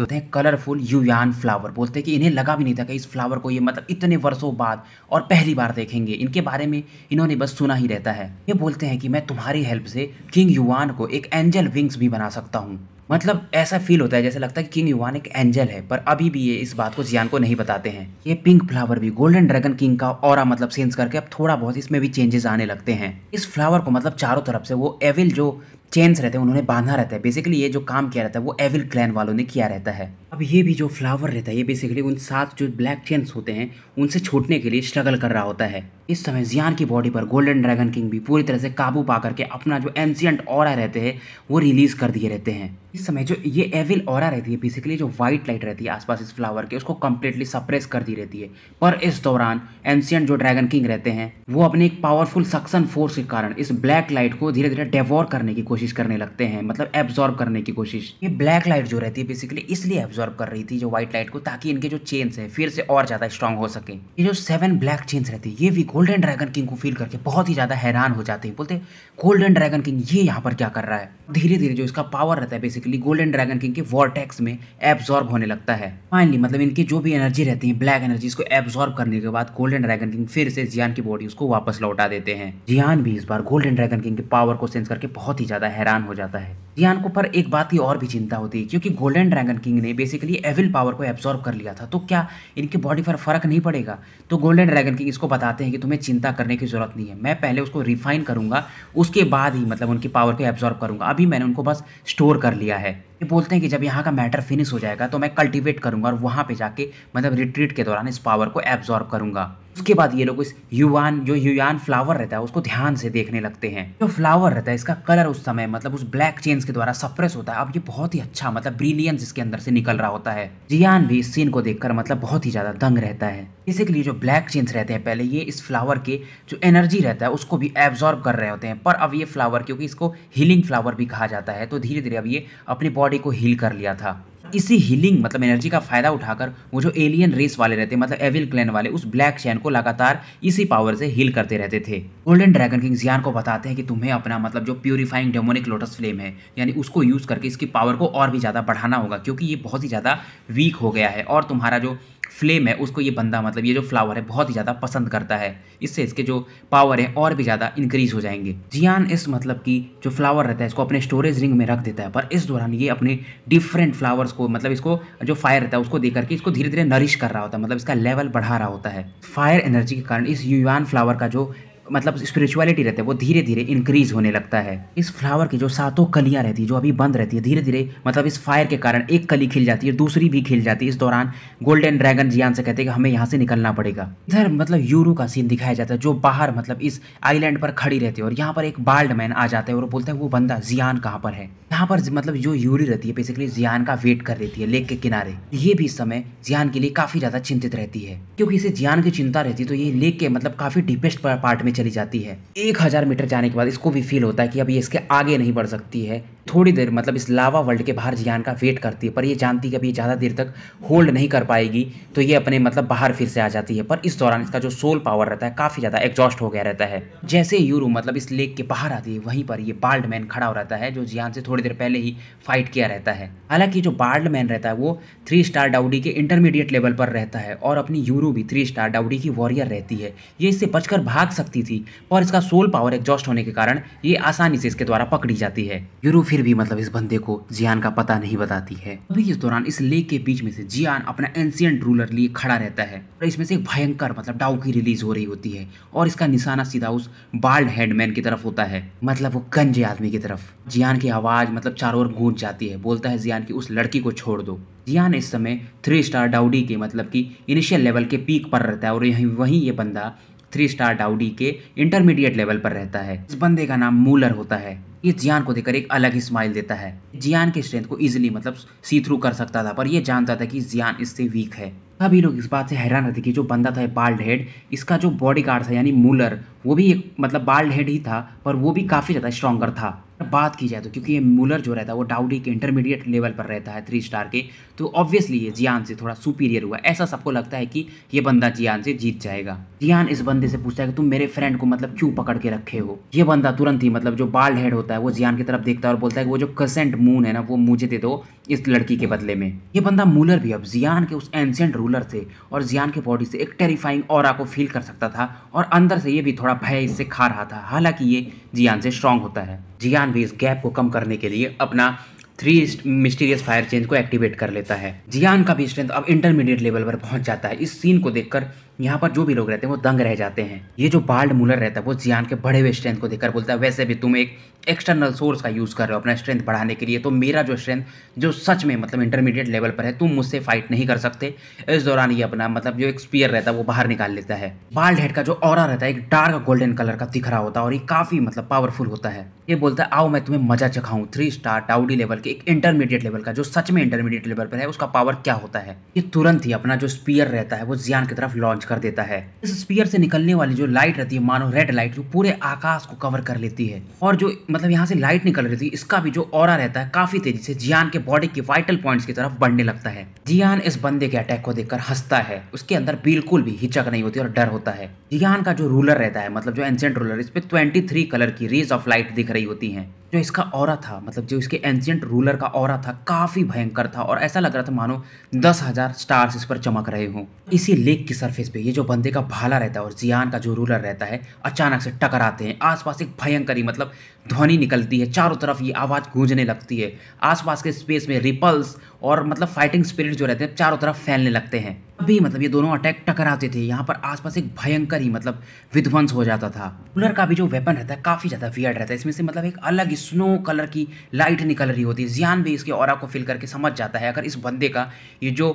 जो होते हैं कलरफुल यूयान फ्लावर बोलते हैं कि इन्हें लगा भी नहीं था कि इस फ्लावर को ये मतलब इतने वर्षों बाद और पहली बार देखेंगे इनके बारे में इन्होंने बस सुना ही रहता है ये बोलते हैं कि मैं तुम्हारी हेल्प से किंग युवान को एक एंजल विंग्स भी बना सकता हूँ मतलब ऐसा फील होता है जैसे लगता है कि किंग युवान एक एंजल है पर अभी भी ये इस बात को जियान को नहीं बताते हैं ये पिंक फ्लावर भी गोल्डन ड्रैगन किंग का और मतलब सेंस करके अब थोड़ा बहुत इसमें भी चेंजेस आने लगते हैं इस फ्लावर को मतलब चारों तरफ से वो एविल जो चेन्स रहते हैं उन्होंने बांधा रहता है बेसिकली ये जो काम किया रहता है वो एविल क्लैन वालों ने किया रहता है अब ये भी जो फ्लावर रहता है ये बेसिकली उन सात जो ब्लैक चेन्स होते हैं उनसे छूटने के लिए स्ट्रगल कर रहा होता है इस समय जियान की बॉडी पर गोल्डन ड्रैगन किंग भी पूरी तरह से काबू पा करके अपना जो एंशियंट और रहते हैं वो रिलीज कर दिए रहते हैं इस समय जो ये एविल और रहती है बेसिकली जो व्हाइट लाइट रहती है आसपास इस फ्लावर के उसको कम्प्लीटली सप्रेस कर दी रहती है पर इस दौरान एंशियंट जो ड्रैगन किंग रहते हैं वो अपने एक पावरफुल सक्सन फोर्स के कारण इस ब्लैक लाइट को धीरे धीरे डेवोर करने की कोशिश कोशिश करने लगते हैं मतलब एब्जॉर्ब करने की कोशिश ये ब्लैक लाइट जो रहती है बेसिकली इसलिए एब्जॉर्ब कर रही थी जो व्हाइट लाइट को ताकि इनके जो चेन्स है फिर से और ज़्यादा स्ट्रॉन्ग हो सके ये जो सेवन ब्लैक चेन्स रहती है ये भी गोल्डन ड्रैगन किंग को फील करके बहुत ही ज़्यादा हैरान हो जाते हैं बोलते गोल्डन ड्रैगन किंग ये यहाँ पर क्या कर रहा है धीरे धीरे जो इसका पावर रहता है बेसिकली गोल्डन ड्रैगन किंग के वॉरटैक्स में एब्जॉर्ब होने लगता है फाइनली मतलब इनकी जो भी एनर्जी रहती है ब्लैक एनर्जी इसको एब्जॉर्ब करने के बाद गोल्डन ड्रैगन किंग फिर से जियान की बॉडी उसको वापस लौटा देते हैं जियान भी इस बार गोल्डन ड्रैगन किंग के पावर को सेंस करके बहुत ही ज़्यादा हैरान हो जाता है जियान को पर एक बात की और भी चिंता होती है क्योंकि गोल्डन ड्रैगन किंग ने बेसिकली एविल पावर को एब्जॉर्व कर लिया था तो क्या इनकी बॉडी पर फर्क नहीं पड़ेगा तो गोल्डन ड्रैगन किंग इसको बताते हैं कि तुम्हें चिंता करने की ज़रूरत नहीं है मैं पहले उसको रिफाइन करूँगा उसके बाद ही मतलब उनकी पावर को एब्जॉर्ब करूँगा अभी मैंने उनको बस स्टोर कर लिया है ये बोलते हैं कि जब यहाँ का मैटर फिनिश हो जाएगा तो मैं कल्टीवेट करूंगा और वहां पे जाके मतलब रिट्रीट के दौरान इस पावर को एब्जॉर्ब करूंगा उसके बाद ये लोग इस युवान जो युवान फ्लावर रहता है उसको ध्यान से देखने लगते हैं जो फ्लावर रहता है इसका कलर उस समय मतलब उस ब्लैक चेंज के द्वारा सप्रेस होता है अब ये बहुत ही अच्छा मतलब ब्रिलियंस इसके अंदर से निकल रहा होता है जियान भी इस सीन को देखकर मतलब बहुत ही ज़्यादा दंग रहता है बेसिकली जो ब्लैक चेंस रहते हैं पहले ये इस फ्लावर के जो एनर्जी रहता है उसको भी एब्जॉर्ब कर रहे होते हैं पर अब ये फ्लावर क्योंकि इसको हीलिंग फ्लावर भी कहा जाता है तो धीरे धीरे अब ये अपनी बॉडी को हील कर लिया था इसी हीलिंग मतलब एनर्जी का फायदा उठाकर वो जो एलियन रेस वाले रहते हैं मतलब एविल क्लैन वाले उस ब्लैक चैन को लगातार इसी पावर से हील करते रहते थे गोल्डन ड्रैगन किंग जियान को बताते हैं कि तुम्हें अपना मतलब जो प्योरीफाइंग डेमोनिक लोटस फ्लेम है यानी उसको यूज़ करके इसकी पावर को और भी ज़्यादा बढ़ाना होगा क्योंकि ये बहुत ही ज़्यादा वीक हो गया है और तुम्हारा जो फ्लेम है उसको ये बंदा मतलब ये जो फ्लावर है बहुत ही ज़्यादा पसंद करता है इससे इसके जो पावर है और भी ज़्यादा इंक्रीज़ हो जाएंगे जियान इस मतलब कि जो फ्लावर रहता है इसको अपने स्टोरेज रिंग में रख देता है पर इस दौरान ये अपने डिफरेंट फ्लावर्स को मतलब इसको जो फायर रहता है उसको दे करके इसको धीरे धीरे नरिश कर रहा होता है मतलब इसका लेवल बढ़ा रहा होता है फायर एनर्जी के कारण इस युवान फ्लावर का जो मतलब स्पिरिचुअलिटी रहता है वो धीरे धीरे इंक्रीज होने लगता है इस फ्लावर की जो सातों कलियां रहती है जो अभी बंद रहती है धीरे धीरे मतलब इस फायर के कारण एक कली खिल जाती है दूसरी भी खिल जाती है इस दौरान गोल्डन ड्रैगन जियान से कहते हैं कि हमें यहाँ से निकलना पड़ेगा इधर मतलब यूरो का सीन दिखाया जाता है जो बाहर मतलब इस आईलैंड पर खड़ी रहती है और यहाँ पर एक बाल्ड मैन आ जाता है और बोलते हैं वो बंदा जियान कहाँ पर है यहाँ पर मतलब जो यूरी रहती है बेसिकली जियान का वेट कर रहती है लेक के किनारे ये भी समय जियान के लिए काफी ज्यादा चिंतित रहती है क्योंकि इसे जियान की चिंता रहती है तो ये लेक के मतलब काफी डीपेस्ट पार्ट में चली जाती है एक हज़ार मीटर जाने के बाद इसको भी फील होता है कि अब ये इसके आगे नहीं बढ़ सकती है थोड़ी देर मतलब इस लावा वर्ल्ड के बाहर जियान का वेट करती है पर ये जानती है कि अभी ज़्यादा देर तक होल्ड नहीं कर पाएगी तो ये अपने मतलब बाहर फिर से आ जाती है पर इस दौरान इसका जो सोल पावर रहता है काफ़ी ज़्यादा एग्जॉस्ट हो गया रहता है जैसे यूरू मतलब इस लेक के बाहर आती है वहीं पर ये बाल्ड मैन खड़ा हो रहता है जो जियान से थोड़ी देर पहले ही फाइट किया रहता है हालांकि जो बाल्ड मैन रहता है वो थ्री स्टार डाउडी के इंटरमीडिएट लेवल पर रहता है और अपनी यूरू भी थ्री स्टार डाउडी की वॉरियर रहती है ये इससे बचकर भाग सकती थी और इसका सोल पावर एग्जॉस्ट होने के कारण ये आसानी से इसके द्वारा पकड़ी जाती है यूरू फिर भी मतलब इस बंदे को जियान का पता नहीं बताती है अभी इस दौरान इस लेक के बीच में से जियान अपना एंशियंट रूलर लिए खड़ा रहता है और इसमें से एक भयंकर मतलब डाउ की रिलीज हो रही होती है और इसका निशाना सीधा उस बाल्ड हैंडमैन की तरफ होता है मतलब वो गंजे आदमी की तरफ जियान की आवाज मतलब चारों ओर गूंज जाती है बोलता है जियान की उस लड़की को छोड़ दो जियान इस समय थ्री स्टार डाउडी के मतलब कि इनिशियल लेवल के पीक पर रहता है और यहीं वहीं ये बंदा थ्री स्टार डाउडी के इंटरमीडिएट लेवल पर रहता है इस बंदे का नाम मूलर होता है ये जियान को देखकर एक अलग ही स्माइल देता है जियान के स्ट्रेंथ को इजीली मतलब सी थ्रू कर सकता था पर यह जानता था कि जियान इससे वीक है सभी लोग इस बात से हैरान रहते कि जो बंदा था बाल्ड हेड इसका जो बॉडी गार्ड था यानी मूलर वो भी एक मतलब बाल्ड हेड ही था पर वो भी काफ़ी ज़्यादा स्ट्रॉन्गर था बात की जाए तो क्योंकि ये मूलर जो रहता है वो डाउडी के इंटरमीडिएट लेवल पर रहता है थ्री स्टार के तो ऑब्वियसली ये जियान से थोड़ा सुपीरियर हुआ ऐसा सबको लगता है कि ये बंदा जियान से जीत जाएगा जियान इस बंदे से पूछता है कि तुम मेरे फ्रेंड को मतलब क्यों पकड़ के रखे हो ये बंदा तुरंत ही मतलब जो बाल्ड हेड होता है वो जियान की तरफ देखता है और बोलता है कि वो जो कसेंट मून है ना वो मुझे दे दो इस लड़की के बदले में ये बंदा मूलर भी अब जियान के उस एंशियंट रूलर से और जियान के बॉडी से एक टेरिफाइंग और को फील कर सकता था और अंदर से ये भी थोड़ा भय इससे खा रहा था हालांकि ये जियान से स्ट्रांग होता है जियान भी इस गैप को कम करने के लिए अपना थ्री मिस्टीरियस फायर चेंज को एक्टिवेट कर लेता है जियान का भी स्ट्रेंथ अब इंटरमीडिएट लेवल पर पहुंच जाता है इस सीन को देखकर यहाँ पर जो भी लोग रहते हैं वो दंग रह जाते हैं ये जो बाल्ड मूलर रहता है वो जियान के बढ़े हुए स्ट्रेंथ को देखकर बोलता है वैसे भी तुम एक एक्सटर्नल सोर्स का यूज़ कर रहे हो अपना स्ट्रेंथ बढ़ाने के लिए तो मेरा जो स्ट्रेंथ जो सच में मतलब इंटरमीडिएट लेवल पर है तुम मुझसे फाइट नहीं कर सकते इस दौरान ये अपना मतलब जो एक स्पीयर रहता है वो बाहर निकाल लेता है बाल्ड हेड का जो और रहता है एक डार्क गोल्डन कलर का दिख रहा होता है और ये काफ़ी मतलब पावरफुल होता है ये बोलता है आओ मैं तुम्हें मजा चखाऊं थ्री स्टार डाउडी लेवल के एक इंटरमीडिएट लेवल का जो सच में इंटरमीडिएट लेवल पर है उसका पावर क्या होता है ये तुरंत ही अपना जो स्पीयर रहता है वो जियान की तरफ लॉन्च कर देता है इस स्पीयर से निकलने वाली जो लाइट रहती है मानो रेड लाइट जो पूरे आकाश को कवर कर लेती है और जो मतलब यहाँ से लाइट निकल रही थी इसका भी जो और रहता है काफी तेजी से जियान के बॉडी के वाइटल पॉइंट की तरफ बढ़ने लगता है जियान इस बंदे के अटैक को देखकर हंसता है उसके अंदर बिल्कुल भी हिचक नहीं होती और डर होता है जियान का जो रूलर रहता है मतलब जो एंशियंट रूलर इस पर ट्वेंटी थ्री कलर की रेज ऑफ लाइट दिख रही होती हैं जो इसका और था मतलब जो इसके एंशियंट रूलर का और था काफ़ी भयंकर था और ऐसा लग रहा था मानो दस हज़ार स्टार्स इस पर चमक रहे हों इसी लेक की सरफेस पे ये जो बंदे का भाला रहता है और जियान का जो रूलर रहता है अचानक से टकराते हैं आसपास एक भयंकर ही मतलब ध्वनि निकलती है चारों तरफ ये आवाज़ गूंजने लगती है आसपास के स्पेस में रिपल्स और मतलब फाइटिंग स्पिरिट जो रहते हैं चारों तरफ फैलने लगते हैं भी मतलब ये दोनों अटैक टकराते थे यहाँ पर आसपास एक भयंकर ही मतलब विध्वंस हो जाता था कूलर का भी जो वेपन रहता है काफ़ी ज़्यादा वियर्ड रहता है इसमें से मतलब एक अलग स्नो कलर की लाइट निकल रही होती है जियान भी इसके और को फिल करके समझ जाता है अगर इस बंदे का ये जो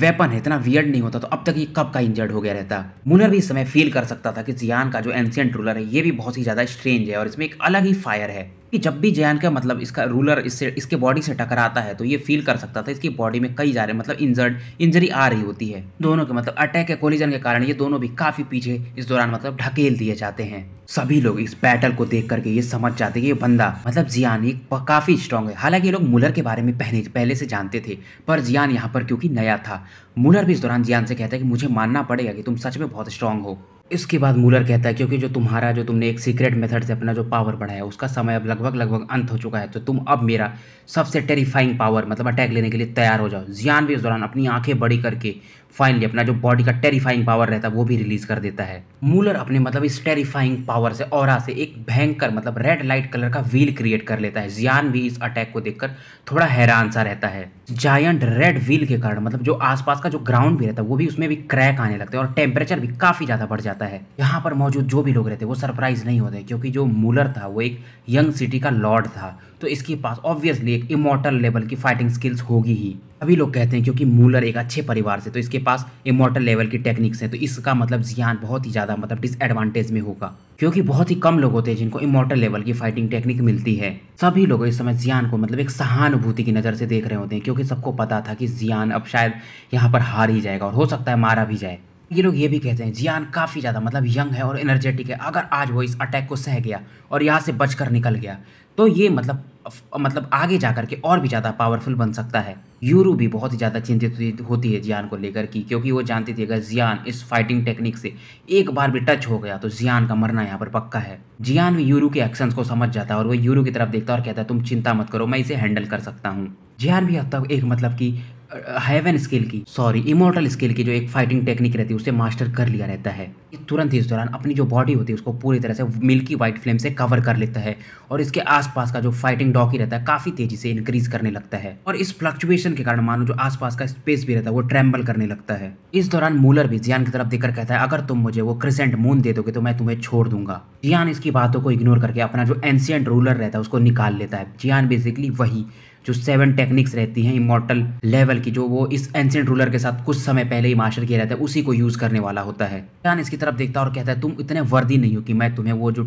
वेपन है इतना वियर्ड नहीं होता तो अब तक ये कब का इंजर्ड हो गया रहता मुलर भी इस समय फील कर सकता था कि जियान का जो एंशियंट रूलर है ये भी बहुत ही ज़्यादा स्ट्रेंज है और इसमें एक अलग ही फायर है कि जब भी जैन का मतलब इसका रूलर इससे इसके बॉडी से टकराता है तो ये फील कर सकता था इसकी बॉडी में कई सारे मतलब इंजर्ड इंजरी आ रही होती है दोनों के मतलब अटैक या कोलिजन के कारण ये दोनों भी काफी पीछे इस दौरान मतलब ढकेल दिए जाते हैं सभी लोग इस बैटल को देख करके ये समझ जाते हैं कि ये बंदा मतलब जियान एक काफी स्ट्रांग है हालांकि ये लोग मुलर के बारे में पहले पहले से जानते थे पर जियान यहाँ पर क्योंकि नया था मुलर भी इस दौरान जियान से कहता है कि मुझे मानना पड़ेगा कि तुम सच में बहुत स्ट्रांग हो इसके बाद मूलर कहता है क्योंकि जो तुम्हारा जो तुमने एक सीक्रेट मेथड से अपना जो पावर बढ़ाया उसका समय अब लगभग लगभग अंत हो चुका है तो तुम अब मेरा सबसे टेरिफाइंग पावर मतलब अटैक लेने के लिए तैयार हो जाओ जियान भी इस दौरान अपनी आंखें बड़ी करके फाइनली अपना जो बॉडी का टेरिफाइंग पावर रहता है वो भी रिलीज कर देता है मूलर अपने मतलब इस टेरिफाइंग पावर से और से एक भयंकर मतलब रेड लाइट कलर का व्हील क्रिएट कर लेता है जियान भी इस अटैक को देखकर थोड़ा हैरान सा रहता है जायंट रेड व्हील के कारण मतलब जो आसपास का जो ग्राउंड भी रहता है वो भी उसमें भी क्रैक आने लगता है और टेम्परेचर भी काफी ज्यादा बढ़ जाता है यहाँ पर मौजूद जो भी लोग रहते हैं वो सरप्राइज नहीं होते क्योंकि जो मूलर था वो एक यंग सिटी का लॉर्ड था तो इसके पास ऑब्वियसली एक इमोटल लेवल की फाइटिंग स्किल्स होगी ही अभी लोग कहते हैं क्योंकि मूलर एक अच्छे परिवार से तो इसके पास इमोटल लेवल की टेक्निक्स हैं तो इसका मतलब जियान बहुत ही ज़्यादा मतलब डिसएडवांटेज में होगा क्योंकि बहुत ही कम लोग होते हैं जिनको इमोटल लेवल की फाइटिंग टेक्निक मिलती है सभी लोग इस समय जियान को मतलब एक सहानुभूति की नज़र से देख रहे होते हैं क्योंकि सबको पता था कि जियान अब शायद यहाँ पर हार ही जाएगा और हो सकता है मारा भी जाए ये लोग ये भी कहते हैं जियान काफ़ी ज़्यादा मतलब यंग है और एनर्जेटिक है अगर आज वो इस अटैक को सह गया और यहाँ से बचकर निकल गया तो ये मतलब मतलब आगे जा करके और भी ज़्यादा पावरफुल बन सकता है यूरो भी बहुत ही ज़्यादा चिंतित होती है जियान को लेकर की क्योंकि वो जानती थी अगर जियान इस फाइटिंग टेक्निक से एक बार भी टच हो गया तो जियान का मरना यहाँ पर पक्का है जियान भी यूरो के एक्शंस को समझ जाता है और वो यूरो की तरफ देखता है और कहता है तुम चिंता मत करो मैं इसे हैंडल कर सकता हूँ जे आर भी तक एक मतलब कि हेवन स्केल की सॉरी इमोटल स्केल की जो एक फाइटिंग टेक्निक रहती है उसे मास्टर कर लिया रहता है तुरंत ही इस दौरान अपनी जो बॉडी होती है उसको पूरी तरह से मिल्की वाइट फ्लेम से कवर कर लेता है और इसके आसपास का जो फाइटिंग डॉकी रहता है काफ़ी तेजी से इंक्रीज करने लगता है और इस फ्लक्चुएशन के कारण मानो जो आसपास का स्पेस भी रहता है वो ट्रैम्बल करने लगता है इस दौरान मूलर भी जियान की तरफ देखकर कहता है अगर तुम मुझे वो क्रिसेंट मून दे दोगे तो मैं तुम्हें छोड़ दूंगा जियान इसकी बातों को इग्नोर करके अपना जो एंशियंट रूलर रहता है उसको निकाल लेता है जियान बेसिकली वही जो सेवन टेक्निक्स रहती हैं इमोटल लेवल की जो वो इस एंसेंट रूलर के साथ कुछ समय पहले ही मास्टर किया रहता है उसी को यूज करने वाला होता है इसकी तरफ देखता है और कहता है तुम इतने वर्दी नहीं हो कि मैं तुम्हें वो जो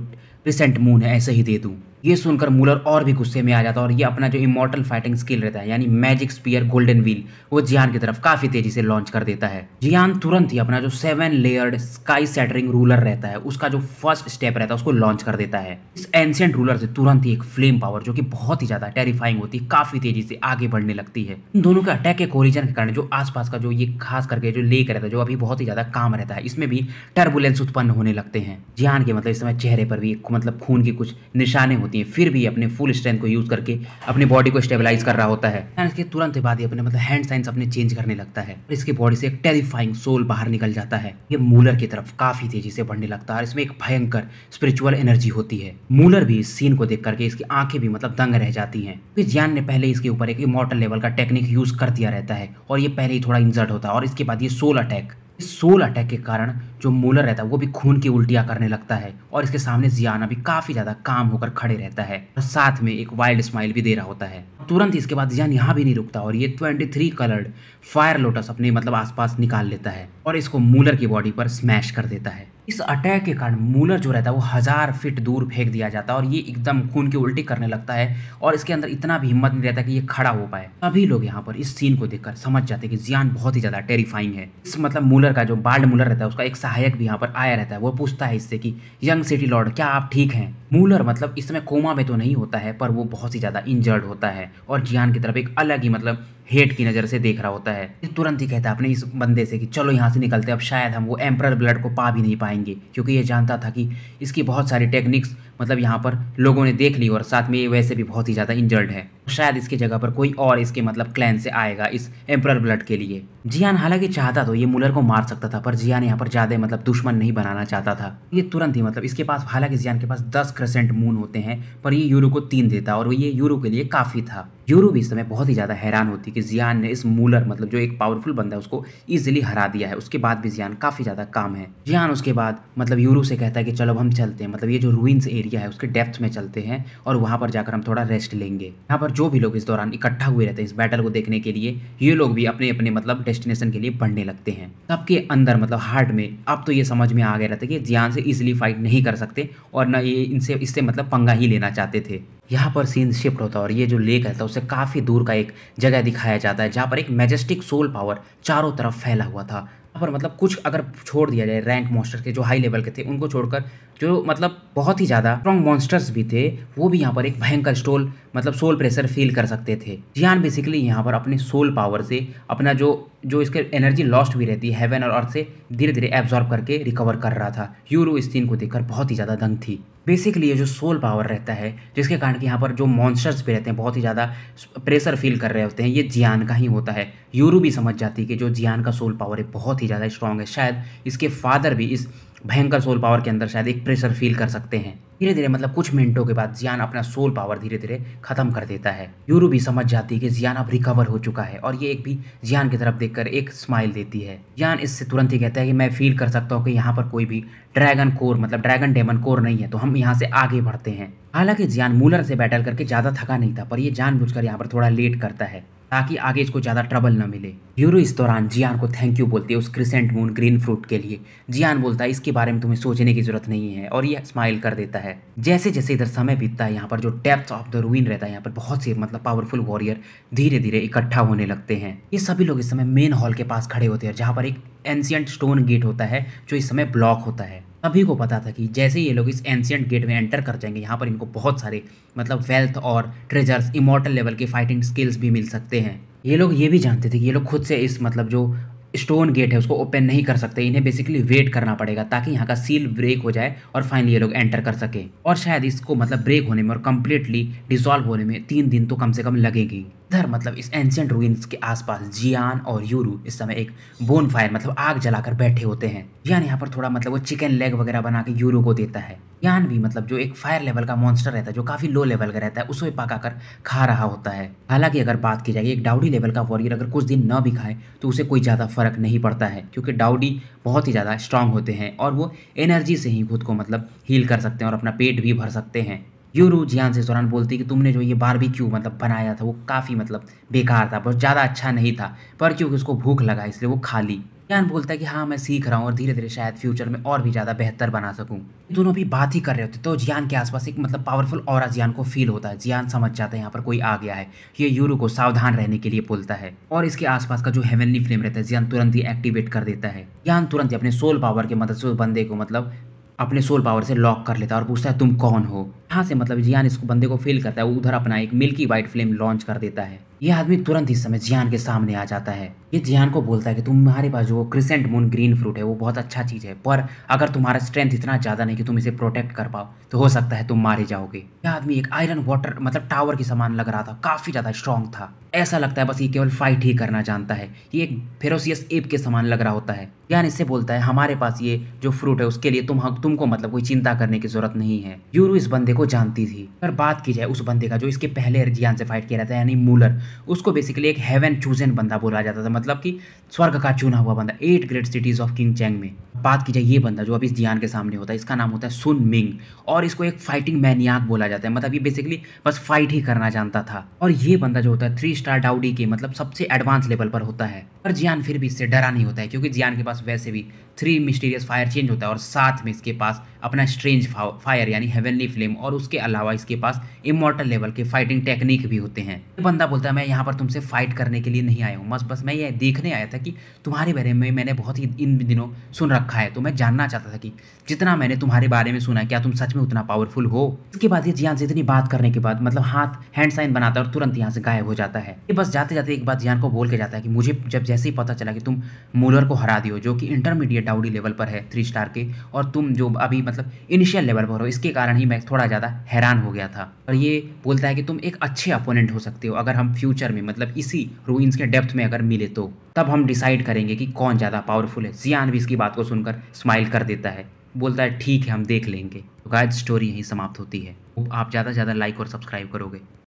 रिसेंट मून है ऐसे ही दे दूँ ये सुनकर मूलर और भी गुस्से में आ जाता है और ये अपना जो इमोटल फाइटिंग स्किल रहता है यानी मैजिक स्पीयर गोल्डन व्हील वो जियान की तरफ काफ़ी तेजी से लॉन्च कर देता है जियान तुरंत ही अपना जो seven layered sky shattering ruler रहता है उसका जो फर्स्ट स्टेप रहता है उसको लॉन्च कर देता है इस एंशियंट रूलर से तुरंत ही एक फ्लेम पावर जो की बहुत ही ज़्यादा टेरिफाइंग होती है काफ़ी तेजी से आगे बढ़ने लगती है दोनों के अटैक के कोरिजन के कारण जो आसपास का जो ये खास करके जो लेक रहता है जो अभी बहुत ही ज़्यादा काम रहता है इसमें भी टर्बुलेंस उत्पन्न होने लगते हैं जियान के मतलब इस समय चेहरे पर भी मतलब खून की कुछ निशाने होती हैं फिर भी अपने फुल स्ट्रेंथ को यूज़ करके अपने बॉडी को स्टेबलाइज कर रहा होता है इसके तुरंत बाद ही अपने मतलब हैंड साइंस अपने चेंज करने लगता है और इसके बॉडी से एक टेरिफाइंग सोल बाहर निकल जाता है ये मूलर की तरफ काफ़ी तेजी से बढ़ने लगता है और इसमें एक भयंकर स्पिरिचुअल एनर्जी होती है मूलर भी इस सीन को देख करके इसकी आंखें भी मतलब दंग रह जाती है क्योंकि ज्ञान ने पहले इसके ऊपर एक इमोटल लेवल का टेक्निक यूज़ कर दिया रहता है और ये पहले ही थोड़ा इंजर्ड होता है और इसके बाद ये सोल अटैक सोल अटैक के कारण जो मोलर रहता है वो भी खून की उल्टियाँ करने लगता है और इसके सामने जियाना भी काफ़ी ज़्यादा काम होकर खड़े रहता है और साथ में एक वाइल्ड स्माइल भी दे रहा होता है तुरंत इसके बाद जियान यहाँ भी नहीं रुकता और ये twenty three coloured fire lotus अपने मतलब आसपास निकाल लेता है और इसको मूलर की बॉडी पर स्मैश कर देता है इस अटैक के कारण मूलर जो रहता है वो हज़ार फीट दूर फेंक दिया जाता है और ये एकदम खून की उल्टी करने लगता है और इसके अंदर इतना भी हिम्मत नहीं रहता कि ये खड़ा हो पाए सभी लोग यहाँ पर इस सीन को देखकर समझ जाते हैं कि जियान बहुत ही ज़्यादा टेरिफाइंग है इस मतलब मूलर का जो बाल्ड मूलर रहता है उसका एक सहायक भी यहाँ पर आया रहता है वो पूछता है इससे कि यंग सिटी लॉर्ड क्या आप ठीक हैं मूलर मतलब इस समय कोमा में तो नहीं होता है पर वो बहुत ही ज़्यादा इंजर्ड होता है और जियान की तरफ एक अलग ही मतलब हेट की नज़र से देख रहा होता है तुरंत ही कहता है अपने इस बंदे से कि चलो यहाँ से निकलते हैं अब शायद हम वो एम्प्रर ब्लड को पा भी नहीं पाएंगे क्योंकि ये जानता था कि इसकी बहुत सारी टेक्निक्स मतलब यहाँ पर लोगों ने देख ली और साथ में ये वैसे भी बहुत ही ज़्यादा इंजर्ड है शायद इसके जगह पर कोई और इसके मतलब क्लैन से आएगा इस एम्पर ब्लड के लिए जियान हालांकि चाहता तो ये मुलर को मार सकता था पर जियान यहाँ पर ज़्यादा मतलब दुश्मन नहीं बनाना चाहता था ये तुरंत ही मतलब इसके पास हालांकि जियान के पास दस क्रसेंट मून होते हैं पर ये यूरो को तीन देता और ये यूरो के लिए काफ़ी था यूरो भी इस समय बहुत ही ज़्यादा हैरान होती कि जियान ने इस मूलर मतलब जो एक पावरफुल बंदा है उसको ईजिली हरा दिया है उसके बाद भी जियान काफ़ी ज़्यादा काम है जियान उसके बाद मतलब यूरो से कहता है कि चलो हम चलते हैं मतलब ये जो रूइंस एरिया एरिया है उसके डेप्थ में चलते हैं और वहाँ पर जाकर हम थोड़ा रेस्ट लेंगे यहाँ पर जो भी लोग इस दौरान इकट्ठा हुए रहते हैं इस बैटल को देखने के लिए ये लोग भी अपने अपने मतलब डेस्टिनेशन के लिए बढ़ने लगते हैं सबके अंदर मतलब हार्ट में अब तो ये समझ में आ गया रहता है कि जियान से इजिली फाइट नहीं कर सकते और न ये इनसे इससे मतलब पंगा ही लेना चाहते थे यहाँ पर सीन शिफ्ट होता है और ये जो लेक रहता है तो उसे काफ़ी दूर का एक जगह दिखाया जाता है जहाँ पर एक मैजेस्टिक सोल पावर चारों तरफ फैला हुआ था पर मतलब कुछ अगर छोड़ दिया जाए रैंक मॉन्स्टर के जो हाई लेवल के थे उनको छोड़कर जो मतलब बहुत ही ज़्यादा स्ट्रॉन्ग मॉन्स्टर्स भी थे वो भी यहाँ पर एक भयंकर स्टोल मतलब सोल प्रेशर फील कर सकते थे जियान बेसिकली यहाँ पर अपने सोल पावर से अपना जो जो इसके एनर्जी लॉस्ट भी रहती है हेवन और अर्थ से धीरे धीरे एब्जॉर्ब करके रिकवर कर रहा था यूरो इस सीन को देखकर बहुत ही ज़्यादा दंग थी बेसिकली ये जो सोल पावर रहता है जिसके कारण कि यहाँ पर जो मॉन्स्टर्स भी रहते हैं बहुत ही ज़्यादा प्रेशर फील कर रहे होते हैं ये जियान का ही होता है यूरू भी समझ जाती है कि जो जियान का सोल पावर है बहुत ही ज़्यादा स्ट्रॉन्ग है शायद इसके फादर भी इस भयंकर सोल पावर के अंदर शायद एक प्रेशर फील कर सकते हैं धीरे धीरे मतलब कुछ मिनटों के बाद जियान अपना सोल पावर धीरे धीरे खत्म कर देता है यूरू भी समझ जाती है कि जियान अब रिकवर हो चुका है और ये एक भी जियान की तरफ देखकर एक स्माइल देती है जियान इससे तुरंत ही कहता है कि मैं फील कर सकता हूँ कि यहाँ पर कोई भी ड्रैगन कोर मतलब ड्रैगन डेमन कोर नहीं है तो हम यहाँ से आगे बढ़ते हैं हालांकि जियान मूलर से बैटल करके ज़्यादा थका नहीं था पर यह जानबूझकर यहाँ पर थोड़ा लेट करता है ताकि आगे इसको ज़्यादा ट्रबल ना मिले यूरो इस दौरान जियान को थैंक यू बोलती है उस क्रिसेंट मून ग्रीन फ्रूट के लिए जियान बोलता है इसके बारे में तुम्हें सोचने की जरूरत नहीं है और ये स्माइल कर देता है जैसे जैसे इधर समय बीतता है यहाँ पर जो डेप्थ ऑफ द रूइन रहता है यहाँ पर बहुत से मतलब पावरफुल वॉरियर धीरे धीरे इकट्ठा होने लगते हैं ये सभी लोग इस समय मेन हॉल के पास खड़े होते हैं जहाँ पर एक एंशियंट स्टोन गेट होता है जो इस समय ब्लॉक होता है सभी को पता था कि जैसे ये लोग इस एंशियंट गेट में एंटर कर जाएंगे यहाँ पर इनको बहुत सारे मतलब वेल्थ और ट्रेजर्स इमोटल लेवल के फाइटिंग स्किल्स भी मिल सकते हैं ये लोग ये भी जानते थे कि ये लोग खुद से इस मतलब जो स्टोन गेट है उसको ओपन नहीं कर सकते इन्हें बेसिकली वेट करना पड़ेगा ताकि यहाँ का सील ब्रेक हो जाए और फाइनली ये लोग एंटर कर सकें और शायद इसको मतलब ब्रेक होने में और कम्प्लीटली डिसॉल्व होने में तीन दिन तो कम से कम लगेगी इधर मतलब इस एंशियंट रूइंस के आसपास जियान और यूरू इस समय एक बोन फायर मतलब आग जलाकर बैठे होते हैं जियान यहाँ पर थोड़ा मतलब वो चिकन लेग वगैरह बना के यूरू को देता है यान भी मतलब जो एक फायर लेवल का मॉन्स्टर रहता है जो काफी लो लेवल का रहता है उसे पका कर खा रहा होता है हालांकि अगर बात की जाए एक डाउडी लेवल का वॉरियर अगर कुछ दिन न भी खाए तो उसे कोई ज़्यादा फर्क नहीं पड़ता है क्योंकि डाउडी बहुत ही ज़्यादा स्ट्रांग होते हैं और वो एनर्जी से ही खुद को मतलब हील कर सकते हैं और अपना पेट भी भर सकते हैं यूरू जियान से इस दौरान बोलती है कि तुमने जो ये बारबेक्यू मतलब बनाया था वो काफ़ी मतलब बेकार था बहुत ज़्यादा अच्छा नहीं था पर क्योंकि उसको भूख लगा इसलिए वो खा ली ज्ञान बोलता है कि हाँ मैं सीख रहा हूँ और धीरे धीरे शायद फ्यूचर में और भी ज़्यादा बेहतर बना सकूँ दोनों भी बात ही कर रहे होते तो जियान के आसपास एक मतलब पावरफुल और जियान को फील होता है जियान समझ जाता है यहाँ पर कोई आ गया है ये यूरू को सावधान रहने के लिए बोलता है और इसके आसपास का जो हेवनली फ्लेम रहता है जियान तुरंत ही एक्टिवेट कर देता है जियान तुरंत ही अपने सोल पावर की मदद से उस बंदे को मतलब अपने सोल पावर से लॉक कर लेता है और पूछता है तुम कौन हो यहाँ से मतलब जियान इसको बंदे को फील करता है उधर अपना एक मिल्की व्हाइट फ्लेम लॉन्च कर देता है ये आदमी तुरंत इस समय जियान के सामने आ जाता है ये जियान को बोलता है कि तुम्हारे पास जो क्रिसेंट मून ग्रीन फ्रूट है वो बहुत अच्छा चीज़ है पर अगर तुम्हारा स्ट्रेंथ इतना ज़्यादा नहीं कि तुम इसे प्रोटेक्ट कर पाओ तो हो सकता है तुम मारे जाओगे ये आदमी एक आयरन वाटर मतलब टावर के समान लग रहा था काफ़ी ज़्यादा स्ट्रांग था ऐसा लगता है बस ये केवल फाइट ही करना जानता है ये एक फेरोसियस एप के समान लग रहा होता है यान इससे बोलता है हमारे पास ये जो फ्रूट है उसके लिए तुम तुमको मतलब कोई चिंता करने की जरूरत नहीं है यूरू इस बंदे को जानती थी अगर बात की जाए उस बंदे का जो इसके पहले रिजियान से फाइट किया जाता है यानी मूलर उसको बेसिकली एक हेवन चूजन बंदा बोला जाता था मतलब कि स्वर्ग का चुना हुआ बंदा eight great cities of king Chang में बात की जाए ये बंदा जो अभी इस जियान के सामने होता है इसका नाम होता है सुन मिंग और इसको एक फाइटिंग मैनियाक बोला जाता है मतलब ये बेसिकली बस फाइट ही करना जानता था और ये बंदा जो होता है थ्री स्टार डाउडी के मतलब सबसे एडवांस लेवल पर होता है पर जियान फिर भी इससे डरा नहीं होता है क्योंकि जियान के पास वैसे भी थ्री मिस्टीरियस फायर चेंज होता है और साथ में इसके पास अपना स्ट्रेंज फायर यानी हेवनली फ्लेम और उसके अलावा इसके पास इमोटल लेवल के फाइटिंग टेक्निक भी होते हैं बंदा बोलता है मैं यहाँ पर तुमसे फाइट करने के लिए नहीं आया हूँ बस बस मैं ये देखने आया था कि तुम्हारे बारे में मैंने बहुत ही इन दिनों सुन रखा है तो मैं जानना चाहता था कि जितना मैंने तुम्हारे बारे में सुना क्या तुम सच में उतना पावरफुल हो इसके बाद ये जियान से इतनी बात करने के बाद मतलब हाथ हैंड साइन बनाता है और तुरंत यहाँ से गायब हो जाता है ये बस जाते जाते एक बात जियान को बोल के जाता है कि मुझे जब जैसे ही पता चला कि तुम मूलर को हरा दियो जो कि इंटरमीडिएट डाउडी लेवल पर है थ्री स्टार के और तुम जो अभी मतलब इनिशियल लेवल पर हो इसके कारण ही मैं थोड़ा ज़्यादा हैरान हो गया था और ये बोलता है कि तुम एक अच्छे अपोनेंट हो सकते हो अगर हम फ्यूचर में मतलब इसी रूइंस के डेप्थ में अगर मिले तो तब हम डिसाइड करेंगे कि कौन ज़्यादा पावरफुल है जियान भी इसकी बात को सुनकर स्माइल कर देता है बोलता है ठीक है हम देख लेंगे तो गायद स्टोरी यहीं समाप्त होती है आप ज़्यादा से ज़्यादा लाइक और सब्सक्राइब करोगे